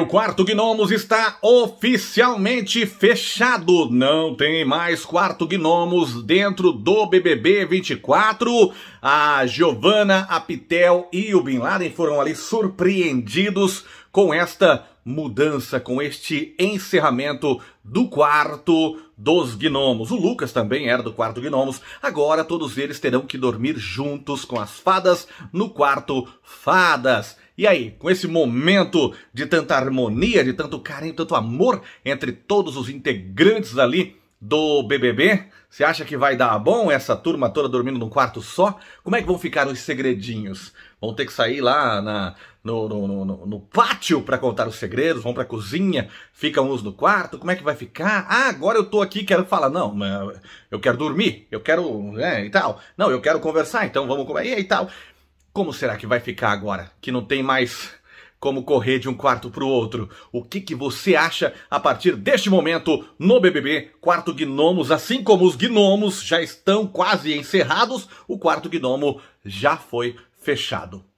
O quarto Gnomos está oficialmente fechado. Não tem mais quarto Gnomos dentro do BBB 24. A Giovana, a Pitel e o Bin Laden foram ali surpreendidos com esta mudança, com este encerramento do quarto dos gnomos. O Lucas também era do quarto gnomos. Agora todos eles terão que dormir juntos com as fadas no quarto fadas. E aí, com esse momento de tanta harmonia, de tanto carinho, tanto amor entre todos os integrantes ali do BBB, você acha que vai dar bom essa turma toda dormindo num quarto só? Como é que vão ficar os segredinhos? Vão ter que sair lá na, no, no, no, no, pátio para contar os segredos? Vão para cozinha? Ficam uns no quarto? Como é que vai ficar? Ah, agora eu tô aqui, quero falar. Não, eu quero dormir, eu quero. É, e tal. Não, eu quero conversar, então vamos comer e tal. Como será que vai ficar agora, que não tem mais como correr de um quarto para o outro? O que, que você acha a partir deste momento no BBB? Quarto Gnomos, assim como os Gnomos já estão quase encerrados, o quarto Gnomo já foi fechado.